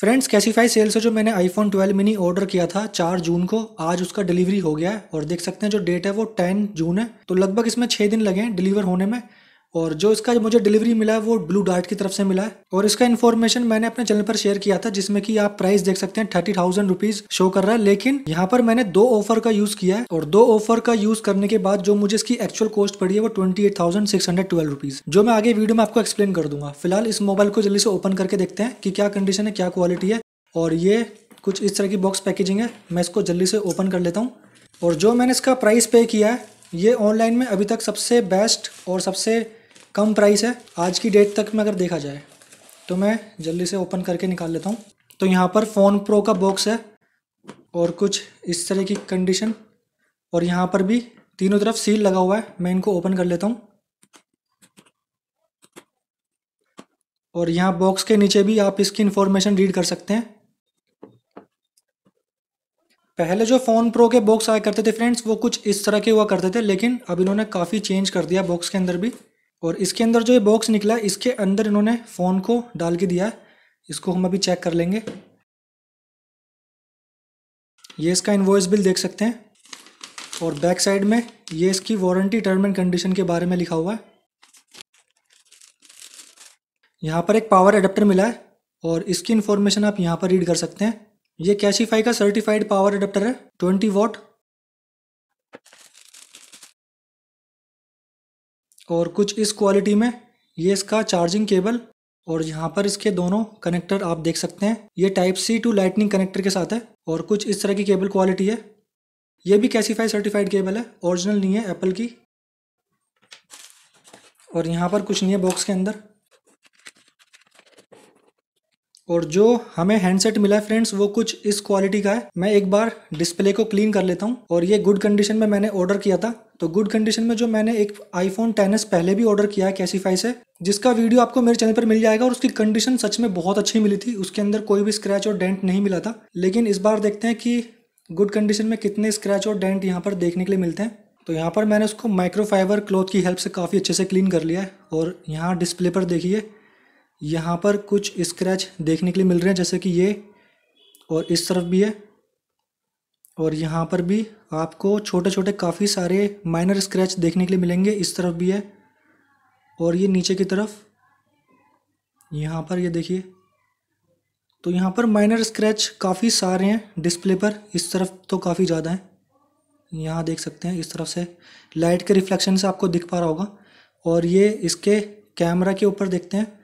friends कैसीफाई cell से जो मैंने आईफोन 12 मिनी ऑर्डर किया था 4 जून को आज उसका डिलीवरी हो गया है और देख सकते हैं जो डेट है वो 10 जून है तो लगभग इसमें 6 दिन लगे हैं डिलीवर होने में और जो इसका मुझे डिलीवरी मिला है वो ब्लू डार्ट की तरफ से मिला है और इसका इन्फॉर्मेशन मैंने अपने चैनल पर शेयर किया था जिसमें कि आप प्राइस देख सकते हैं थर्टी थाउजेंड रुपीज शो कर रहा है लेकिन यहाँ पर मैंने दो ऑफर का यूज किया है और दो ऑफर का यूज करने के बाद जो मुझे इसकी एक्चुअल कॉस्ट पड़ी है वो twenty eight thousand six hundred twelve rupees जो मैं आगे वीडियो में आपको एक्सप्लेन कर दूंगा फिलहाल इस मोबाइल को जल्दी से ओपन करके देखते हैं कि क्या कंडीशन है क्या क्वालिटी है और ये कुछ इस तरह की बॉक्स पैकेजिंग है मैं इसको जल्दी से ओपन कर लेता हूँ और जो मैंने इसका प्राइस पे किया है ये ऑनलाइन में अभी तक सबसे बेस्ट और सबसे कम प्राइस है आज की डेट तक में अगर देखा जाए तो मैं जल्दी से ओपन करके निकाल लेता हूँ तो यहाँ पर फ़ोन प्रो का बॉक्स है और कुछ इस तरह की कंडीशन और यहाँ पर भी तीनों तरफ सील लगा हुआ है मैं इनको ओपन कर लेता हूँ और यहाँ बॉक्स के नीचे भी आप इसकी इन्फॉर्मेशन रीड कर सकते हैं पहले जो फ़ोन प्रो के बॉक्स आया करते थे फ्रेंड्स वो कुछ इस तरह के हुआ करते थे लेकिन अब इन्होंने काफ़ी चेंज कर दिया बॉक्स के अंदर भी और इसके अंदर जो ये बॉक्स निकला है इसके अंदर इन्होंने फ़ोन को डाल के दिया है इसको हम अभी चेक कर लेंगे ये इसका इन्वॉइस बिल देख सकते हैं और बैक साइड में ये इसकी वारंटी टर्म एंड कंडीशन के बारे में लिखा हुआ है यहाँ पर एक पावर अडेप्टर मिला है और इसकी इन्फॉर्मेशन आप यहाँ पर रीड कर सकते हैं ये कैशीफाई का सर्टिफाइड पावर अडेप्टर है ट्वेंटी वॉट और कुछ इस क्वालिटी में ये इसका चार्जिंग केबल और यहाँ पर इसके दोनों कनेक्टर आप देख सकते हैं ये type C to lightning connector के साथ है और कुछ इस तरह की केबल क्वालिटी है ये भी कैसीफाई सर्टिफाइड केबल है ओरिजिनल नहीं है एप्पल की और यहाँ पर कुछ नहीं है बॉक्स के अंदर और जो हमें हैंडसेट मिला है फ्रेंड्स वो कुछ इस क्वालिटी का है मैं एक बार डिस्प्ले को क्लीन कर लेता हूँ और ये गुड कंडीशन में मैंने ऑर्डर किया था तो गुड कंडीशन में जो मैंने एक आईफोन एस पहले भी ऑर्डर किया है कैसीफाई से जिसका वीडियो आपको मेरे चैनल पर मिल जाएगा और उसकी कंडीशन सच में बहुत अच्छी मिली थी उसके अंदर कोई भी स्क्रैच और डेंट नहीं मिला था लेकिन इस बार देखते हैं कि गुड कंडीशन में कितने स्क्रैच और डेंट यहाँ पर देखने के लिए मिलते हैं तो यहाँ पर मैंने उसको माइक्रोफाइबर क्लॉथ की हेल्प से काफ़ी अच्छे से क्लीन कर लिया है और यहाँ डिस्प्ले पर देखिए यहाँ पर कुछ स्क्रैच देखने के लिए मिल रहे हैं जैसे कि ये और इस तरफ भी है और यहाँ पर भी आपको छोटे छोटे काफ़ी सारे माइनर स्क्रैच देखने के लिए मिलेंगे इस तरफ भी है और ये नीचे की तरफ यहाँ पर ये देखिए तो यहाँ पर माइनर स्क्रैच काफ़ी सारे हैं डिस्प्ले पर इस तरफ तो काफ़ी ज़्यादा हैं यहाँ देख सकते हैं इस तरफ से लाइट के रिफ्लेक्शन से आपको दिख पा रहा होगा और ये इसके कैमरा के ऊपर देखते हैं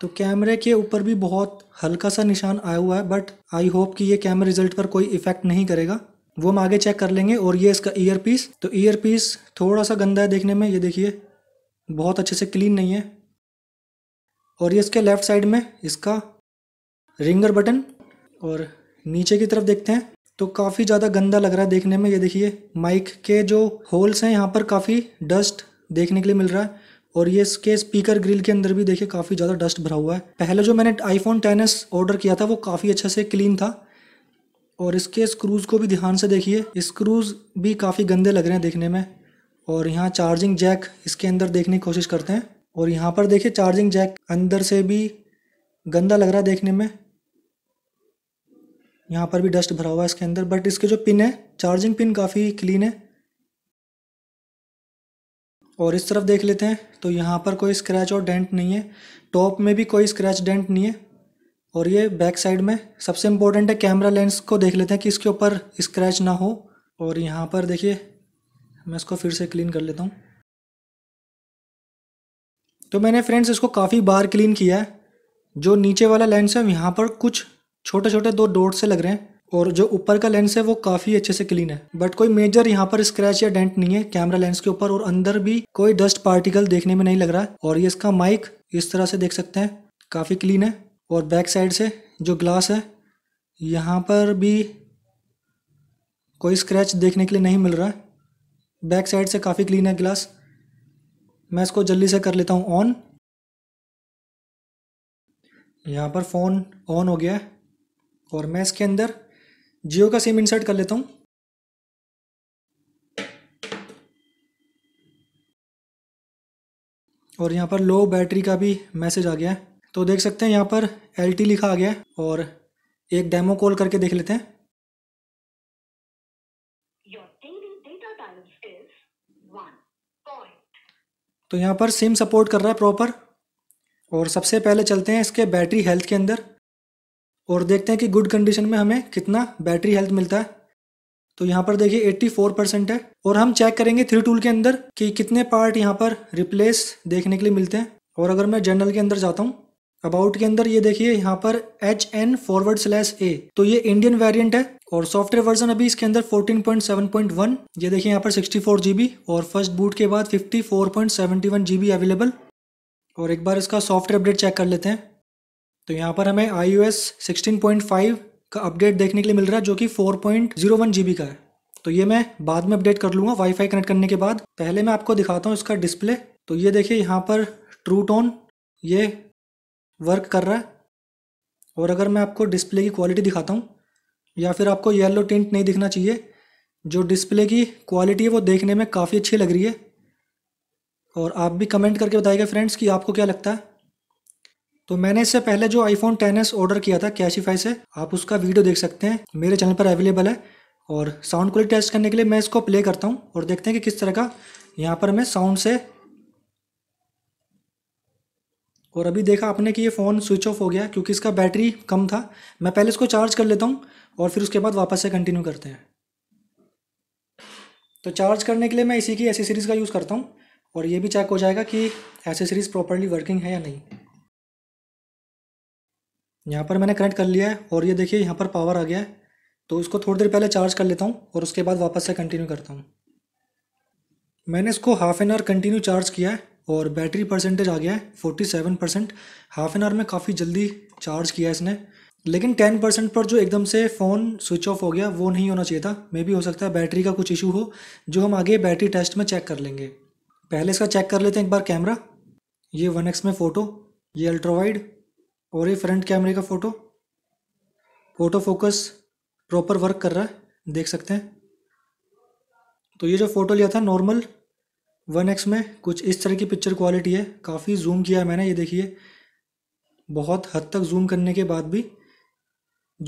तो कैमरे के ऊपर भी बहुत हल्का सा निशान आया हुआ है बट आई होप कि ये कैमरा रिजल्ट पर कोई इफेक्ट नहीं करेगा वो हम आगे चेक कर लेंगे और ये इसका ईयर पीस तो ईयर पीस थोड़ा सा गंदा है देखने में ये देखिए बहुत अच्छे से क्लीन नहीं है और ये इसके लेफ़्ट साइड में इसका रिंगर बटन और नीचे की तरफ देखते हैं तो काफ़ी ज़्यादा गंदा लग रहा है देखने में ये देखिए माइक के जो होल्स हैं यहाँ पर काफ़ी डस्ट देखने के लिए मिल रहा है और ये इसके स्पीकर ग्रिल के अंदर भी देखिए काफ़ी ज़्यादा डस्ट भरा हुआ है पहले जो मैंने आईफोन टेन एस ऑर्डर किया था वो काफ़ी अच्छे से क्लीन था और इसके स्क्रूज़ को भी ध्यान से देखिए स्क्रूज़ भी काफ़ी गंदे लग रहे हैं देखने में और यहाँ चार्जिंग जैक इसके अंदर देखने की कोशिश करते हैं और यहाँ पर देखिए चार्जिंग जैक अंदर से भी गंदा लग रहा है देखने में यहाँ पर भी डस्ट भरा हुआ है इसके अंदर बट इसके जो पिन है चार्जिंग पिन काफ़ी क्लीन है और इस तरफ देख लेते हैं तो यहाँ पर कोई स्क्रैच और डेंट नहीं है टॉप में भी कोई स्क्रैच डेंट नहीं है और ये बैक साइड में सबसे इम्पोर्टेंट है कैमरा लेंस को देख लेते हैं कि इसके ऊपर स्क्रैच ना हो और यहाँ पर देखिए मैं इसको फिर से क्लीन कर लेता हूँ तो मैंने फ्रेंड्स इसको काफ़ी बार क्लीन किया है जो नीचे वाला लेंस है यहाँ पर कुछ छोटे छोटे दो डोट से लग रहे हैं और जो ऊपर का लेंस है वो काफ़ी अच्छे से क्लीन है बट कोई मेजर यहाँ पर स्क्रैच या डेंट नहीं है कैमरा लेंस के ऊपर और अंदर भी कोई डस्ट पार्टिकल देखने में नहीं लग रहा है और ये इसका माइक इस तरह से देख सकते हैं काफ़ी क्लीन है और बैक साइड से जो ग्लास है यहाँ पर भी कोई स्क्रैच देखने के लिए नहीं मिल रहा है बैक साइड से काफ़ी क्लीन है ग्लास मैं इसको जल्दी से कर लेता हूँ ऑन यहाँ पर फ़ोन ऑन हो गया है और मैं इसके अंदर जियो का सिम इंसर्ट कर लेता हूँ और यहाँ पर लो बैटरी का भी मैसेज आ गया है तो देख सकते हैं यहाँ पर एल लिखा आ गया है और एक डेमो कॉल करके देख लेते हैं तो यहाँ पर सिम सपोर्ट कर रहा है प्रॉपर और सबसे पहले चलते हैं इसके बैटरी हेल्थ के अंदर और देखते हैं कि गुड कंडीशन में हमें कितना बैटरी हेल्थ मिलता है तो यहाँ पर देखिए 84 परसेंट है और हम चेक करेंगे थ्री टूल के अंदर कि कितने पार्ट यहाँ पर रिप्लेस देखने के लिए मिलते हैं और अगर मैं जनरल के अंदर जाता हूँ अबाउट के अंदर ये देखिए यहाँ पर H N forward slash A तो ये इंडियन वेरिएंट है और सॉफ्टवेयर वर्जन अभी इसके अंदर 14.7.1 ये देखिए यहाँ पर सिक्सटी जीबी और फर्स्ट बूट के बाद फिफ्टी जीबी अवेलेबल और एक बार इसका सॉफ्टवेयर अपडेट चेक कर लेते हैं तो यहाँ पर हमें आई ओ का अपडेट देखने के लिए मिल रहा है जो कि 4.01 पॉइंट का है तो ये मैं बाद में अपडेट कर लूँगा वाईफाई कनेक्ट करने के बाद पहले मैं आपको दिखाता हूँ इसका डिस्प्ले तो ये देखिए यहाँ पर ट्रू टोन ये वर्क कर रहा है और अगर मैं आपको डिस्प्ले की क्वालिटी दिखाता हूँ या फिर आपको येलो टिंट नहीं दिखना चाहिए जो डिस्प्ले की क्वालिटी है वो देखने में काफ़ी अच्छी लग रही है और आप भी कमेंट करके बताइएगा फ्रेंड्स कि आपको क्या लगता है तो मैंने इससे पहले जो आईफोन टेन एस ऑर्डर किया था कैशिफाई से आप उसका वीडियो देख सकते हैं मेरे चैनल पर अवेलेबल है और साउंड क्वालिटी टेस्ट करने के लिए मैं इसको प्ले करता हूँ और देखते हैं कि किस तरह का यहाँ पर मैं साउंड से और अभी देखा आपने कि ये फ़ोन स्विच ऑफ हो गया क्योंकि इसका बैटरी कम था मैं पहले इसको चार्ज कर लेता हूँ और फिर उसके बाद वापस से कंटिन्यू करते हैं तो चार्ज करने के लिए मैं इसी की एसेसरीज़ का यूज़ करता हूँ और ये भी चेक हो जाएगा कि एसेसरीज़ प्रॉपरली वर्किंग है या नहीं यहाँ पर मैंने कनेक्ट कर लिया है और ये देखिए यहाँ पर पावर आ गया है तो इसको थोड़ी देर पहले चार्ज कर लेता हूँ और उसके बाद वापस से कंटिन्यू करता हूँ मैंने इसको half an hour continue charge किया है और बैटरी परसेंटेज आ गया है forty seven percent half an hour में काफ़ी जल्दी चार्ज किया इसने लेकिन टेन परसेंट पर जो एकदम से फ़ोन स्विच ऑफ हो गया वो नहीं होना चाहिए था मे भी हो सकता है बैटरी का कुछ इशू हो जो हम आगे बैटरी टेस्ट में चेक कर लेंगे पहले इसका चेक कर लेते हैं एक बार कैमरा ये वन एक्स में फ़ोटो ये अल्ट्रावाइड और ये फ्रंट कैमरे का photo photo focus proper work कर रहा है देख सकते हैं तो ये जो फ़ोटो लिया था नॉर्मल वन एक्स में कुछ इस तरह की पिक्चर क्वालिटी है काफ़ी जूम किया है मैंने ये देखिए बहुत हद तक जूम करने के बाद भी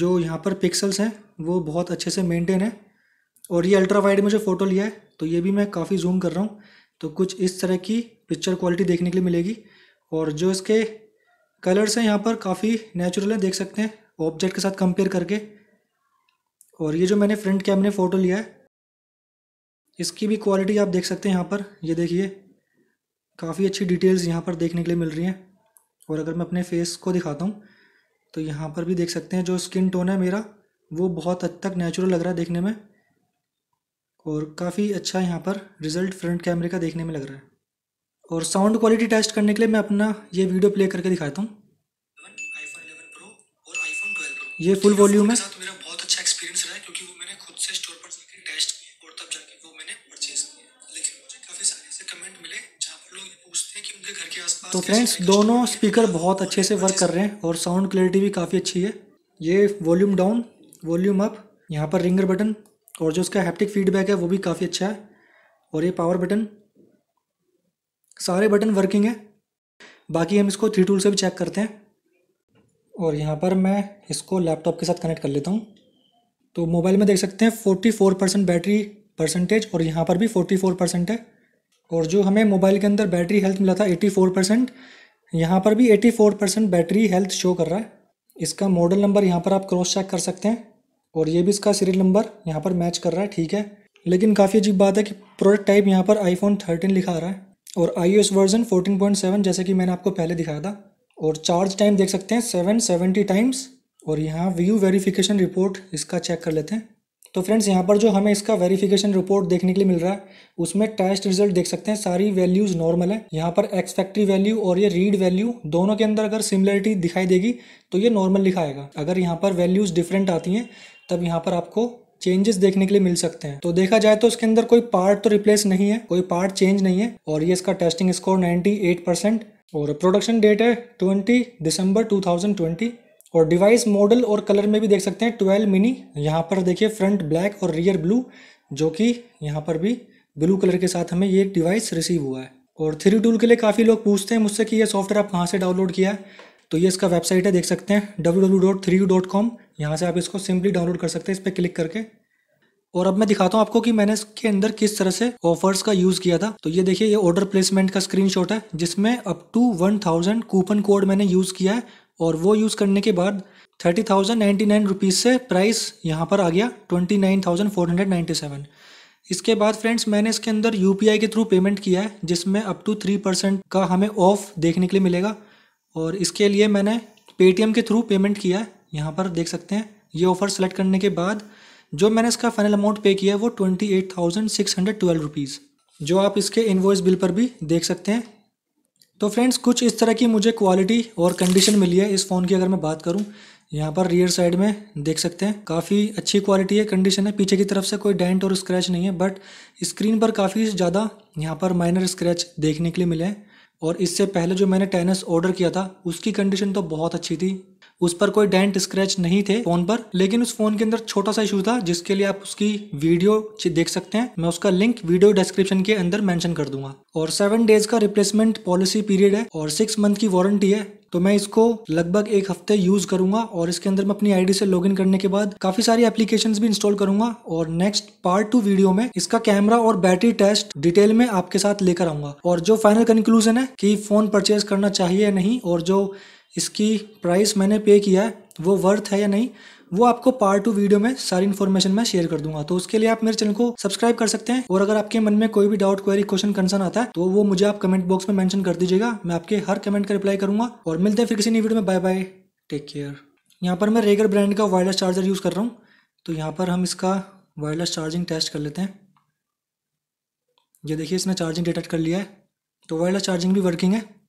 जो यहाँ पर पिक्सल्स हैं वो बहुत अच्छे से मेंटेन है और ये अल्ट्रा वाइड में जो फ़ोटो लिया है तो ये भी मैं काफ़ी जूम कर रहा हूँ तो कुछ इस तरह की पिक्चर क्वालिटी देखने के लिए मिलेगी और जो इसके कलर्स हैं यहाँ पर काफ़ी नेचुरल है देख सकते हैं ऑब्जेक्ट के साथ कंपेयर करके और ये जो मैंने फ्रंट कैमरे फ़ोटो लिया है इसकी भी क्वालिटी आप देख सकते हैं यहाँ पर ये देखिए काफ़ी अच्छी डिटेल्स यहाँ पर देखने के लिए मिल रही हैं और अगर मैं अपने फेस को दिखाता हूँ तो यहाँ पर भी देख सकते हैं जो स्किन टोन है मेरा वो बहुत हद तक नेचुरल लग रहा है देखने में और काफ़ी अच्छा यहाँ पर रिज़ल्ट फ्रंट कैमरे का देखने में लग रहा है और साउंड क्वालिटी टेस्ट करने के लिए मैं अपना ये वीडियो प्ले करके दिखाता हूँ ये फुल वॉल्यूम है अच्छा तो फ्रेंड्स दोनों स्पीकर बहुत अच्छे से वर्क कर रहे हैं और साउंड क्लैरिटी भी काफ़ी अच्छी है ये वॉल्यूम डाउन वॉल्यूम अप यहाँ पर रिंगर बटन और जो उसका हैप्टिक फीडबैक है वो भी काफ़ी अच्छा है और ये पावर बटन सारे बटन वर्किंग है बाकी हम इसको थ्री टूल से भी चेक करते हैं और यहाँ पर मैं इसको लैपटॉप के साथ कनेक्ट कर लेता हूँ तो मोबाइल में देख सकते हैं forty four percent battery percentage और यहाँ पर भी फोर्टी फोर परसेंट है और जो हमें मोबाइल के अंदर बैटरी हेल्थ मिला था एटी फोर परसेंट यहाँ पर भी eighty four percent battery health show कर रहा है इसका मॉडल नंबर यहाँ पर आप क्रॉस चेक कर सकते हैं और ये भी इसका सीरियल नंबर यहाँ पर मैच कर रहा है ठीक है लेकिन काफ़ी अजीब बात है कि प्रोडक्ट टाइप यहाँ पर आईफोन थर्टीन लिखा आ रहा है और आई वर्जन 14.7 जैसे कि मैंने आपको पहले दिखाया था और चार्ज टाइम देख सकते हैं 770 टाइम्स और यहाँ व्यू वेरिफिकेशन रिपोर्ट इसका चेक कर लेते हैं तो फ्रेंड्स यहाँ पर जो हमें इसका वेरिफिकेशन रिपोर्ट देखने के लिए मिल रहा है उसमें टेस्ट रिजल्ट देख सकते हैं सारी वैल्यूज़ नॉर्मल है यहाँ पर एक्स फैक्ट्री वैल्यू और ये रीड वैल्यू दोनों के अंदर अगर सिमिलरिटी दिखाई देगी तो ये नॉर्मल लिखाएगा अगर यहाँ पर वैल्यूज़ डिफरेंट आती हैं तब यहाँ पर आपको चेंजेस देखने के लिए मिल सकते हैं तो देखा जाए तो इसके अंदर कोई पार्ट तो रिप्लेस नहीं है कोई पार्ट चेंज नहीं है और ये इसका टेस्टिंग स्कोर 98 और प्रोडक्शन डेट है 20 दिसंबर 2020 और डिवाइस मॉडल और कलर में भी देख सकते हैं ट्वेल्व मिनी यहाँ पर देखिए फ्रंट ब्लैक और रियर ब्लू जो कि यहाँ पर भी ब्लू कलर के साथ हमें ये डिवाइस रिसीव हुआ है और थ्री टूल के लिए काफ़ी लोग पूछते हैं मुझसे कि ये सॉफ्टवेयर आप कहाँ से डाउनलोड किया है तो ये इसका वेबसाइट है देख सकते हैं डब्ल्यू यहाँ से आप इसको सिंपली डाउनलोड कर सकते हैं इस पर क्लिक करके और अब मैं दिखाता हूँ आपको कि मैंने इसके अंदर किस तरह से ऑफर्स का यूज़ किया था तो ये देखिए ये ऑर्डर प्लेसमेंट का स्क्रीनशॉट है जिसमें up to one thousand coupon code मैंने यूज़ किया है और वो यूज़ करने के बाद thirty thousand ninety nine rupees से प्राइस यहाँ पर आ गया twenty nine thousand four hundred ninety seven इसके बाद फ्रेंड्स मैंने इसके अंदर यू के थ्रू पेमेंट किया है जिसमें अप टू थ्री परसेंट का हमें ऑफ देखने के लिए मिलेगा और इसके लिए मैंने पेटीएम के थ्रू पेमेंट किया है यहाँ पर देख सकते हैं ये ऑफ़र सेलेक्ट करने के बाद जो मैंने इसका फाइनल अमाउंट पे किया है वो twenty eight thousand six hundred twelve rupees जो आप इसके इन्वॉइस बिल पर भी देख सकते हैं तो फ्रेंड्स कुछ इस तरह की मुझे क्वालिटी और कंडीशन मिली है इस फ़ोन की अगर मैं बात करूँ यहाँ पर रियर साइड में देख सकते हैं काफ़ी अच्छी क्वालिटी है कंडीशन है पीछे की तरफ से कोई डेंट और स्क्रैच नहीं है बट स्क्रीन पर काफ़ी ज़्यादा यहाँ पर माइनर स्क्रैच देखने के लिए मिले हैं और इससे पहले जो मैंने टेनिस ऑर्डर किया था उसकी कंडीशन तो बहुत अच्छी थी उस पर कोई डेंट स्क्रैच नहीं थे फोन पर लेकिन उस फोन के अंदर छोटा सा इशू था जिसके लिए आप उसकी वीडियो देख सकते हैं मैं उसका लिंक वीडियो डिस्क्रिप्शन के अंदर मेंशन कर दूंगा और सेवन डेज का रिप्लेसमेंट पॉलिसी पीरियड है और सिक्स मंथ की वारंटी है तो मैं इसको लगभग एक हफ्ते यूज़ करूंगा और इसके अंदर मैं अपनी आईडी से लॉगिन करने के बाद काफ़ी सारी एप्लीकेशंस भी इंस्टॉल करूंगा और नेक्स्ट पार्ट टू वीडियो में इसका कैमरा और बैटरी टेस्ट डिटेल में आपके साथ लेकर आऊंगा और जो फाइनल कंक्लूजन है कि फ़ोन परचेज करना चाहिए या नहीं और जो इसकी प्राइस मैंने पे किया है वो वर्थ है या नहीं वो आपको पार्ट टू वीडियो में सारी इन्फॉर्मेशन मैं शेयर कर दूंगा तो उसके लिए आप मेरे चैनल को सब्सक्राइब कर सकते हैं और अगर आपके मन में कोई भी डाउट क्वेरी क्वेश्चन कंसर्न आता है तो वो मुझे आप कमेंट बॉक्स में मेंशन कर दीजिएगा मैं आपके हर कमेंट का रिप्लाई करूंगा और मिलते हैं फिर किसी नई वीडियो में बाय बाय टेक केयर यहाँ पर मैं रेगर ब्रांड का वायरलेस चार्जर यूज़ कर रहा हूँ तो यहाँ पर हम इसका वायरलेस चार्जिंग टेस्ट कर लेते हैं ये देखिए इसने चार्जिंग डिटेक्ट कर लिया है तो वायरलेस चार्जिंग भी वर्किंग है